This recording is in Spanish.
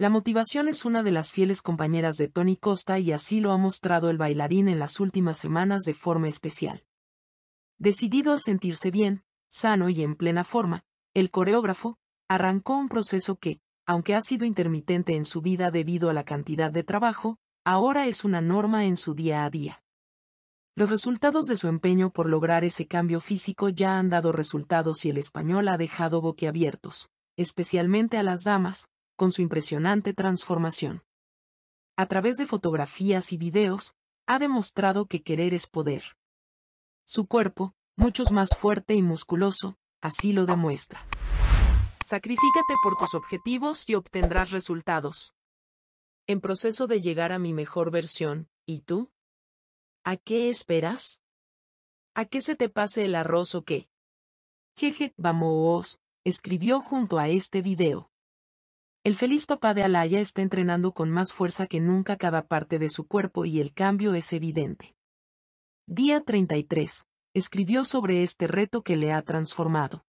La motivación es una de las fieles compañeras de Tony Costa y así lo ha mostrado el bailarín en las últimas semanas de forma especial. Decidido a sentirse bien, sano y en plena forma, el coreógrafo arrancó un proceso que, aunque ha sido intermitente en su vida debido a la cantidad de trabajo, ahora es una norma en su día a día. Los resultados de su empeño por lograr ese cambio físico ya han dado resultados y el español ha dejado boquiabiertos, especialmente a las damas, con su impresionante transformación. A través de fotografías y videos, ha demostrado que querer es poder. Su cuerpo, mucho más fuerte y musculoso, así lo demuestra. Sacrifícate por tus objetivos y obtendrás resultados. En proceso de llegar a mi mejor versión, ¿y tú? ¿A qué esperas? ¿A qué se te pase el arroz o qué? Jeje, vamos, escribió junto a este video. El feliz papá de Alaya está entrenando con más fuerza que nunca cada parte de su cuerpo y el cambio es evidente. Día 33. Escribió sobre este reto que le ha transformado.